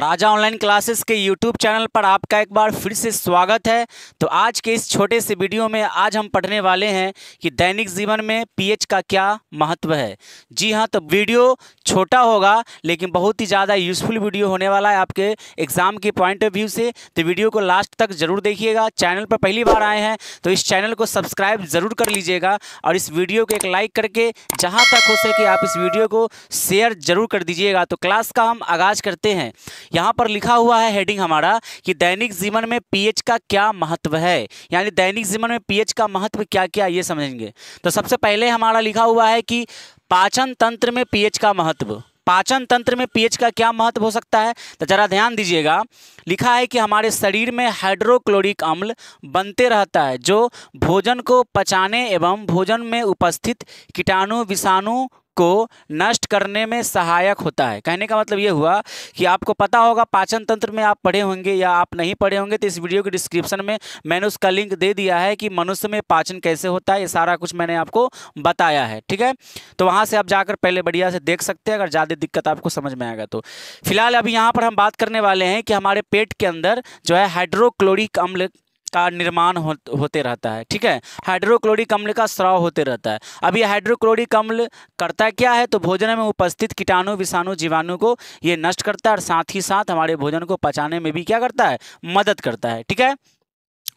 राजा online classes के YouTube channel पर आपका एक बार फिर से स्वागत है तो आज के इस छोटे से वीडियो में आज हम पढ़ने वाले हैं कि दैनिक जीवन में पीएच का क्या महत्व है जी हाँ तो वीडियो छोटा होगा लेकिन बहुत ही ज़्यादा यूज़फुल वीडियो होने वाला है आपके एग्ज़ाम के पॉइंट ऑफ व्यू से तो वीडियो को लास्ट तक ज़रूर देखिएगा चैनल पर पहली बार आए हैं तो इस चैनल को सब्सक्राइब ज़रूर कर लीजिएगा और इस वीडियो को एक लाइक करके जहाँ तक हो सके आप इस वीडियो को शेयर ज़रूर कर दीजिएगा तो क्लास का हम आगाज़ करते हैं यहाँ पर लिखा हुआ है हेडिंग हमारा कि दैनिक जीवन में पीएच का क्या महत्व है यानी दैनिक जीवन में पीएच का महत्व क्या क्या ये समझेंगे तो सबसे पहले हमारा लिखा हुआ है कि पाचन तंत्र में पीएच का महत्व पाचन तंत्र में पीएच का क्या महत्व हो सकता है तो जरा ध्यान दीजिएगा लिखा है कि हमारे शरीर में हाइड्रोक्लोरिक अम्ल बनते रहता है जो भोजन को पचाने एवं भोजन में उपस्थित कीटाणु विषाणु को नष्ट करने में सहायक होता है कहने का मतलब ये हुआ कि आपको पता होगा पाचन तंत्र में आप पढ़े होंगे या आप नहीं पढ़े होंगे तो इस वीडियो के डिस्क्रिप्शन में मैंने उसका लिंक दे दिया है कि मनुष्य में पाचन कैसे होता है ये सारा कुछ मैंने आपको बताया है ठीक है तो वहाँ से आप जाकर पहले बढ़िया से देख सकते हैं अगर ज़्यादा दिक्कत आपको समझ में आएगा तो फिलहाल अभी यहाँ पर हम बात करने वाले हैं कि हमारे पेट के अंदर जो है हाइड्रोक्लोरिक अम्ल का निर्माण हो, होते रहता है ठीक है हाइड्रोक्लोरिक अम्ल का स्राव होते रहता है अब यह हाइड्रोक्लोरिक अम्ल करता क्या है तो भोजन में उपस्थित कीटाणु विषाणु जीवाणु को ये नष्ट करता है और साथ ही साथ हमारे भोजन को पचाने में भी क्या करता है मदद करता है ठीक है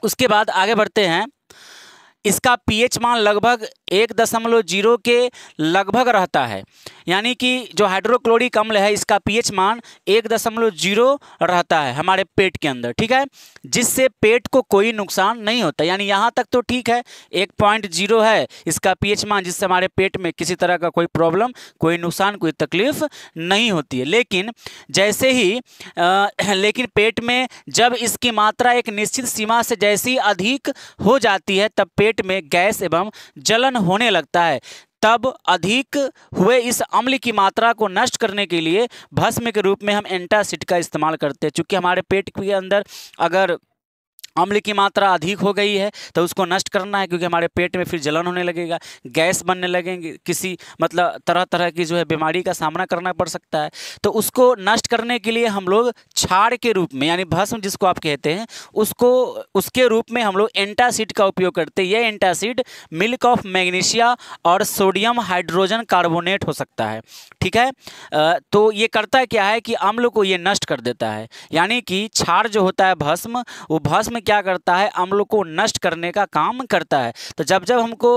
उसके बाद आगे बढ़ते हैं इसका पीएच मान लगभग एक दशमलव जीरो के लगभग रहता है यानी कि जो हाइड्रोक्लोरिक अम्ल है इसका पीएच मान एक दशमलव जीरो रहता है हमारे पेट के अंदर ठीक है जिससे पेट को कोई नुकसान नहीं होता यानी यहाँ तक तो ठीक है एक पॉइंट जीरो है इसका पीएच मान जिससे हमारे पेट में किसी तरह का कोई प्रॉब्लम कोई नुकसान कोई तकलीफ नहीं होती है लेकिन जैसे ही आ, लेकिन पेट में जब इसकी मात्रा एक निश्चित सीमा से जैसी अधिक हो जाती है तब पेट पेट में गैस एवं जलन होने लगता है तब अधिक हुए इस अम्ल की मात्रा को नष्ट करने के लिए भस्म के रूप में हम एंटासिड का इस्तेमाल करते हैं चूँकि हमारे पेट के अंदर अगर अम्ल की मात्रा अधिक हो गई है तो उसको नष्ट करना है क्योंकि हमारे पेट में फिर जलन होने लगेगा गैस बनने लगेंगे किसी मतलब तरह तरह की जो है बीमारी का सामना करना पड़ सकता है तो उसको नष्ट करने के लिए हम लोग छाड़ के रूप में यानी भस्म जिसको आप कहते हैं उसको उसके रूप में हम लोग एंटासिड का उपयोग करते हैं यह एंटासिड मिल्क ऑफ मैग्नीशिया और सोडियम हाइड्रोजन कार्बोनेट हो सकता है ठीक है तो ये करता क्या है कि अम्ल को ये नष्ट कर देता है यानी कि छाड़ जो होता है भस्म वो भस्म प्रोसेस में क्या करता है अम्ल को नष्ट करने का काम करता है तो जब जब हमको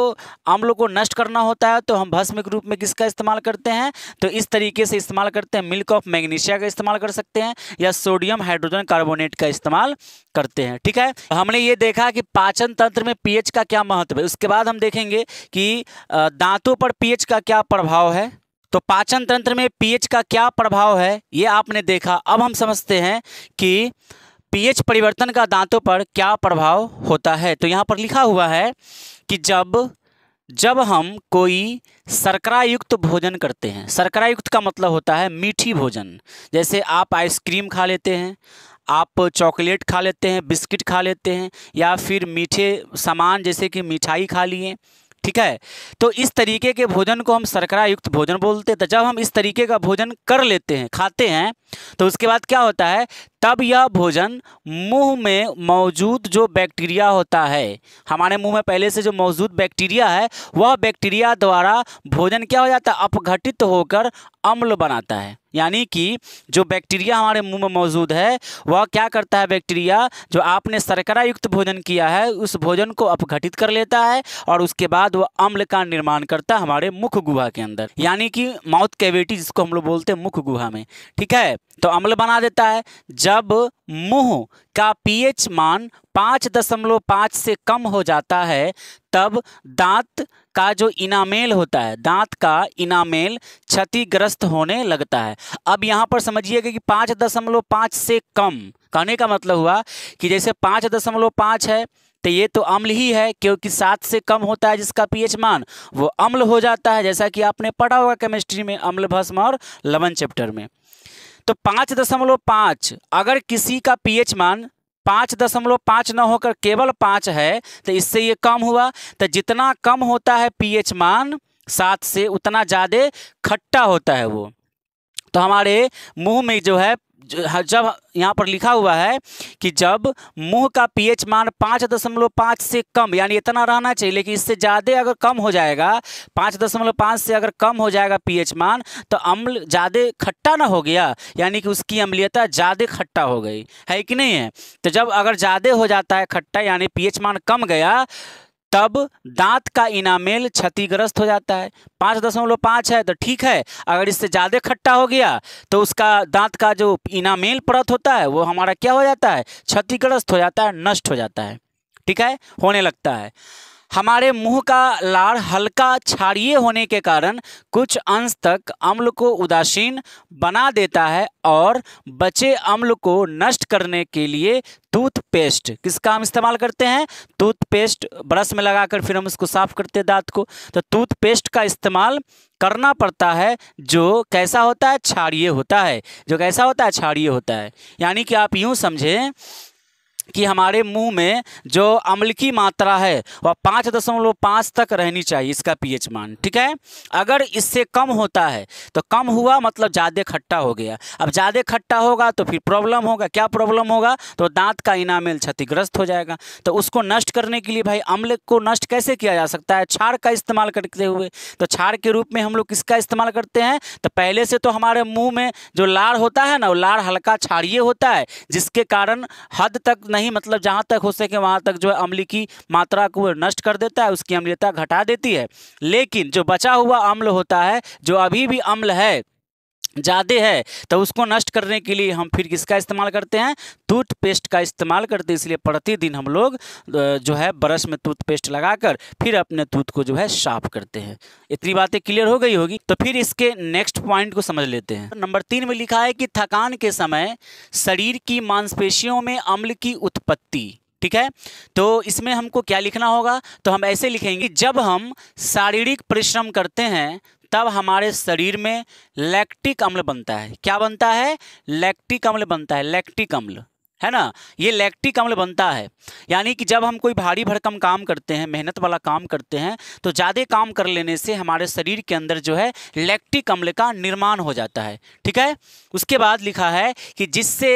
अम्ल को नष्ट करना होता है तो हम भस्म के रूप में किसका इस्तेमाल करते हैं तो इस तरीके से इस्तेमाल करते हैं मिल्क ऑफ मैग्नीशिया का इस्तेमाल कर सकते हैं या सोडियम हाइड्रोजन कार्बोनेट का इस्तेमाल करते हैं ठीक है हमने ये देखा कि पाचन तंत्र में पीएच का क्या महत्व है उसके बाद हम देखेंगे कि दांतों पर पीएच का क्या प्रभाव है तो पाचन तंत्र में पीएच का क्या प्रभाव है ये आपने देखा अब हम समझते हैं कि पीएच परिवर्तन का दांतों पर क्या प्रभाव होता है तो यहाँ पर लिखा हुआ है कि जब जब हम कोई शर्करा युक्त भोजन करते हैं शर्करा युक्त का मतलब होता है मीठी भोजन जैसे आप आइसक्रीम खा लेते हैं आप चॉकलेट खा लेते हैं बिस्किट खा लेते हैं या फिर मीठे सामान जैसे कि मिठाई खा लिए ठीक है तो इस तरीके के भोजन को हम शर्करा युक्त भोजन बोलते हैं तो जब हम इस तरीके का भोजन कर लेते हैं खाते हैं तो उसके बाद क्या होता है तब यह भोजन मुंह में मौजूद जो बैक्टीरिया होता है हमारे मुंह में पहले से जो मौजूद बैक्टीरिया है वह बैक्टीरिया द्वारा भोजन क्या हो जाता है अपघटित होकर अम्ल बनाता है यानी कि जो बैक्टीरिया हमारे मुंह में मौजूद है वह क्या करता है बैक्टीरिया जो आपने शर्करा युक्त भोजन किया है उस भोजन को अपघटित कर लेता है और उसके बाद वह अम्ल का निर्माण करता है हमारे मुख गुहा के अंदर यानी कि माउथ कैविटी जिसको हम लोग बोलते हैं मुख गुहा में ठीक है तो अम्ल बना देता है जब जब मुंह का पीएच मान पाँच दशमलव पाँच से कम हो जाता है तब दांत का जो इनामेल होता है दांत का इनामेल क्षतिग्रस्त होने लगता है अब यहाँ पर समझिएगा कि पाँच दशमलव पाँच से कम कहने का मतलब हुआ कि जैसे पाँच दशमलव पाँच है तो ये तो अम्ल ही है क्योंकि सात से कम होता है जिसका पीएच मान वो अम्ल हो जाता है जैसा कि आपने पढ़ा होगा केमिस्ट्री में अम्ल भस्म और लवन चैप्टर में तो पाँच दशमलव पाँच अगर किसी का पीएच मान पाँच दशमलव पाँच न होकर केवल पाँच है तो इससे ये कम हुआ तो जितना कम होता है पीएच मान सात से उतना ज़्यादा खट्टा होता है वो तो हमारे मुंह में जो है जब यहाँ पर लिखा हुआ है कि जब मुंह का पीएच मान पाँच दशमलव पाँच से कम यानी इतना रहना चाहिए लेकिन इससे ज़्यादा अगर कम हो जाएगा पाँच दशमलव पाँच से अगर कम हो जाएगा पीएच मान तो अम्ल ज़्यादा खट्टा ना हो गया यानी कि उसकी अम्लीयता ज़्यादा खट्टा हो गई है कि नहीं है तो जब अगर ज़्यादा हो जाता है खट्टा यानी पी मान कम गया तब दांत का इनामेल क्षतिग्रस्त हो जाता है पाँच दशमलव पाँच है तो ठीक है अगर इससे ज़्यादा खट्टा हो गया तो उसका दांत का जो इनामेल परत होता है वो हमारा क्या हो जाता है क्षतिग्रस्त हो जाता है नष्ट हो जाता है ठीक है होने लगता है हमारे मुंह का लार हल्का क्षारिय होने के कारण कुछ अंश तक अम्ल को उदासीन बना देता है और बचे अम्ल को नष्ट करने के लिए टूथपेस्ट किसका हम इस्तेमाल करते हैं टूथपेस्ट ब्रश में लगाकर फिर हम उसको साफ करते हैं दांत को तो टूथपेस्ट का इस्तेमाल करना पड़ता है जो कैसा होता है क्षारिय होता है जो कैसा होता है क्षारिय होता है यानी कि आप यूँ समझें कि हमारे मुंह में जो अम्ल की मात्रा है वह पाँच दशमलव पाँच तक रहनी चाहिए इसका पीएच मान ठीक है अगर इससे कम होता है तो कम हुआ मतलब ज़्यादा खट्टा हो गया अब ज़्यादा खट्टा होगा तो फिर प्रॉब्लम होगा क्या प्रॉब्लम होगा तो दांत का इनामेल क्षतिग्रस्त हो जाएगा तो उसको नष्ट करने के लिए भाई अम्ल को नष्ट कैसे किया जा सकता है छाड़ का इस्तेमाल करते हुए तो छाड़ के रूप में हम लोग किसका इस्तेमाल करते हैं तो पहले से तो हमारे मुँह में जो लार होता है ना वो लार हल्का छाड़िए होता है जिसके कारण हद तक इतना ही मतलब जहाँ तक हो सके वहाँ तक जो है अम्ल की मात्रा को नष्ट कर देता है उसकी अम्लीयता घटा देती है लेकिन जो बचा हुआ अम्ल होता है जो अभी भी अम्ल है ज़्यादा है तो उसको नष्ट करने के लिए हम फिर किसका इस्तेमाल करते हैं टूथपेस्ट का इस्तेमाल करते हैं इसलिए प्रतिदिन हम लोग जो है ब्रश में टूथपेस्ट लगाकर फिर अपने टूथ को जो है साफ करते हैं इतनी बातें क्लियर हो गई होगी तो फिर इसके नेक्स्ट पॉइंट को समझ लेते हैं नंबर तीन में लिखा है कि थकान के समय शरीर की मांसपेशियों में अम्ल की उत्पत्ति ठीक है तो इसमें हमको क्या लिखना होगा तो हम ऐसे लिखेंगे जब हम शारीरिक परिश्रम करते हैं तब हमारे शरीर में लैक्टिक अम्ल बनता है क्या बनता है लैक्टिक अम्ल बनता है लैक्टिक अम्ल है ना ये लैक्टिक अम्ल बनता है यानी कि जब हम कोई भारी भरकम काम करते हैं मेहनत वाला काम करते हैं तो ज़्यादा काम कर लेने से हमारे शरीर के अंदर जो है लैक्टिक अम्ल का निर्माण हो जाता है ठीक है उसके बाद लिखा है कि जिससे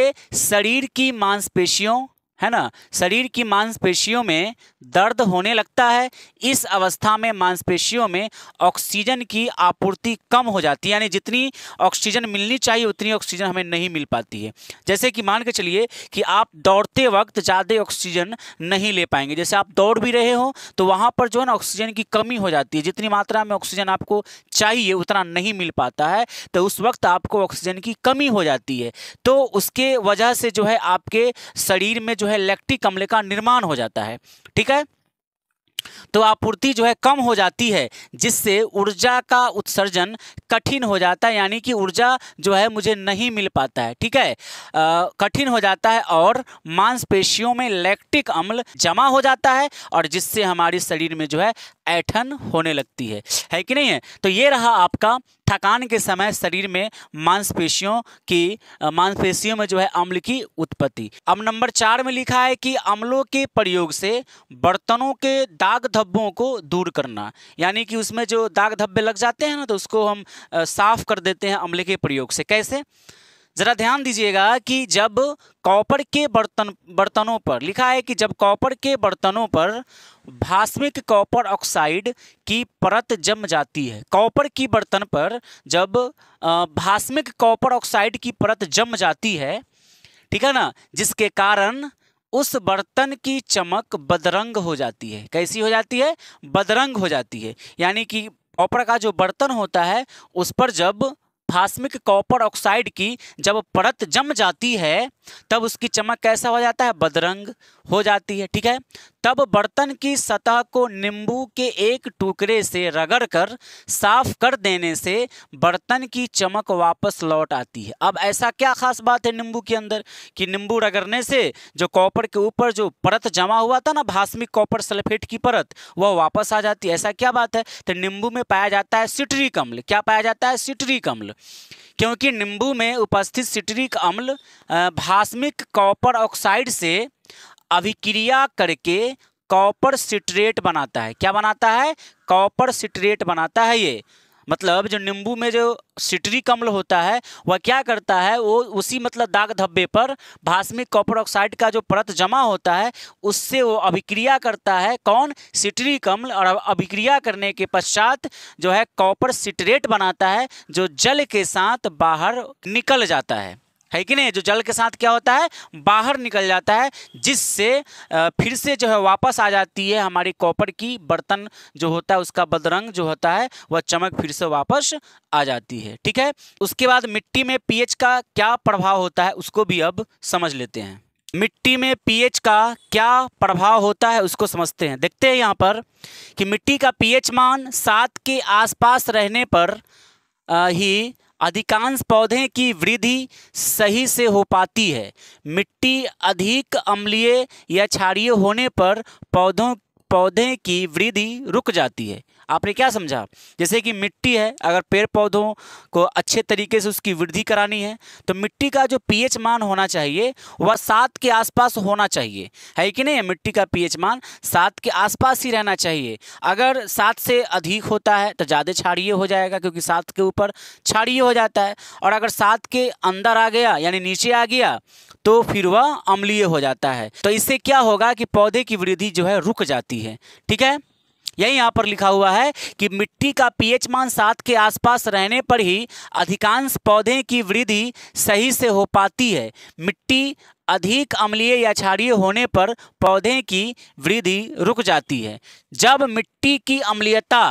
शरीर की मांसपेशियों है ना शरीर की मांसपेशियों में दर्द होने लगता है इस अवस्था में मांसपेशियों में ऑक्सीजन की आपूर्ति कम हो जाती है यानी जितनी ऑक्सीजन मिलनी चाहिए उतनी ऑक्सीजन हमें नहीं मिल पाती है जैसे कि मान के चलिए कि आप दौड़ते वक्त ज़्यादा ऑक्सीजन नहीं ले पाएंगे जैसे आप दौड़ भी रहे हो तो वहाँ पर जो है ना ऑक्सीजन की कमी हो जाती है जितनी मात्रा में ऑक्सीजन आपको चाहिए उतना नहीं मिल पाता है तो उस वक्त आपको ऑक्सीजन की कमी हो जाती है तो उसके वजह से जो है आपके शरीर में जो जो है लैक्टिक अम्ल का निर्माण हो जाता है ठीक है तो आपूर्ति जो है कम हो जाती है जिससे ऊर्जा का उत्सर्जन कठिन हो जाता है यानी कि ऊर्जा जो है मुझे नहीं मिल पाता है ठीक है कठिन हो जाता है और मांसपेशियों में लैक्टिक अम्ल जमा हो जाता है और जिससे हमारे शरीर में जो है ऐठन होने लगती है है कि नहीं है तो ये रहा आपका थकान के समय शरीर में मांसपेशियों की मांसपेशियों में जो है अम्ल की उत्पत्ति अब नंबर चार में लिखा है कि अम्लों के प्रयोग से बर्तनों के दाग धब्बों को दूर करना यानी कि उसमें जो दाग धब्बे लग जाते हैं ना तो उसको हम साफ कर देते हैं अम्ल के प्रयोग से कैसे ज़रा ध्यान दीजिएगा कि जब कॉपर के बर्तन बर्तनों पर लिखा है कि जब कॉपर के बर्तनों पर भास्मिक कॉपर ऑक्साइड की परत जम जाती है कॉपर की बर्तन पर जब भास्मिक कॉपर ऑक्साइड की परत जम जाती है ठीक है ना जिसके कारण उस बर्तन की चमक बदरंग हो जाती है कैसी हो जाती है बदरंग हो जाती है यानी कि कॉपर का जो बर्तन होता है उस पर जब भास्मिक कॉपर ऑक्साइड की जब परत जम जाती है तब उसकी चमक कैसा हो जाता है बदरंग हो जाती है ठीक है तब बर्तन की सतह को नींबू के एक टुकड़े से रगड़कर साफ कर देने से बर्तन की चमक वापस लौट आती है अब ऐसा क्या खास बात है नींबू के अंदर कि नींबू रगड़ने से जो कॉपर के ऊपर जो परत जमा हुआ था ना भास्मिक कॉपर सल्फेट की परत वह वापस आ जाती है ऐसा क्या बात है तो नींबू में पाया जाता है सिटरी कमल क्या पाया जाता है सिटरी कमल क्योंकि नींबू में उपस्थित सिट्रिक अम्ल भास्मिक कॉपर ऑक्साइड से अभिक्रिया करके कॉपर सिट्रेट बनाता है क्या बनाता है कॉपर सिट्रेट बनाता है ये मतलब जो नींबू में जो सिट्रिक अम्ल होता है वह क्या करता है वो उसी मतलब दाग धब्बे पर भास्मिक कॉपर ऑक्साइड का जो परत जमा होता है उससे वो अभिक्रिया करता है कौन सिट्रिक अम्ल और अभिक्रिया करने के पश्चात जो है कॉपर सिट्रेट बनाता है जो जल के साथ बाहर निकल जाता है है कि नहीं जो जल के साथ क्या होता है बाहर निकल जाता है जिससे फिर से जो है वापस आ जाती है हमारी कॉपर की बर्तन जो होता है उसका बदरंग जो होता है वह चमक फिर से वापस आ जाती है ठीक है उसके बाद मिट्टी में पीएच का क्या प्रभाव होता है उसको भी अब समझ लेते हैं मिट्टी में पीएच का क्या प्रभाव होता है उसको समझते हैं देखते हैं यहाँ पर कि मिट्टी का पीएच मान सात के आसपास रहने पर ही अधिकांश पौधे की वृद्धि सही से हो पाती है मिट्टी अधिक अम्लीय या क्षारीय होने पर पौधों पौधे की वृद्धि रुक जाती है आपने क्या समझा जैसे कि मिट्टी है अगर पेड़ पौधों को अच्छे तरीके से उसकी वृद्धि करानी है तो मिट्टी का जो पीएच मान होना चाहिए वह सात के आसपास होना चाहिए है कि नहीं मिट्टी का पीएच मान सात के आसपास ही रहना चाहिए अगर सात से अधिक होता है तो ज़्यादा छाड़िए हो जाएगा क्योंकि सात के ऊपर छाड़िए हो जाता है और अगर सात के अंदर आ गया यानी नीचे आ गया तो फिर वह अम्लीय हो जाता है तो इससे क्या होगा कि पौधे की वृद्धि जो है रुक जाती है ठीक है यही यहाँ पर लिखा हुआ है कि मिट्टी का पीएच मान सात के आसपास रहने पर ही अधिकांश पौधे की वृद्धि सही से हो पाती है मिट्टी अधिक अम्लीय या क्षारीय होने पर पौधे की वृद्धि रुक जाती है जब मिट्टी की अम्लीयता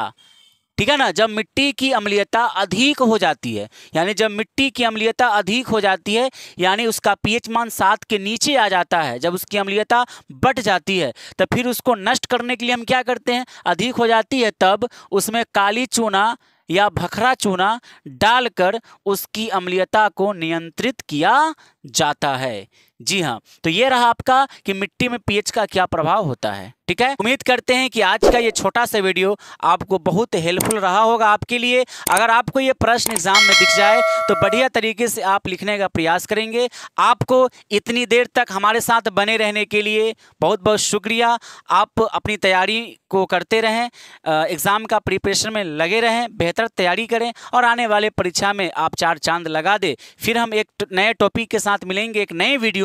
ठीक है ना जब मिट्टी की अम्लीयता अधिक हो जाती है यानी जब मिट्टी की अम्लीयता अधिक हो जाती है यानी उसका पीएच मान सात के नीचे आ जाता है जब उसकी अम्लीयता बढ़ जाती है तो फिर उसको नष्ट करने के लिए हम क्या करते हैं अधिक हो जाती है तब उसमें काली चूना या भखरा चूना डालकर उसकी अम्लीयता को नियंत्रित किया जाता है जी हाँ तो ये रहा आपका कि मिट्टी में पीएच का क्या प्रभाव होता है ठीक है उम्मीद करते हैं कि आज का ये छोटा सा वीडियो आपको बहुत हेल्पफुल रहा होगा आपके लिए अगर आपको ये प्रश्न एग्जाम में दिख जाए तो बढ़िया तरीके से आप लिखने का प्रयास करेंगे आपको इतनी देर तक हमारे साथ बने रहने के लिए बहुत बहुत शुक्रिया आप अपनी तैयारी को करते रहें एग्ज़ाम का प्रिपरेशन में लगे रहें बेहतर तैयारी करें और आने वाले परीक्षा में आप चार चांद लगा दें फिर हम एक नए टॉपिक के साथ मिलेंगे एक नए वीडियो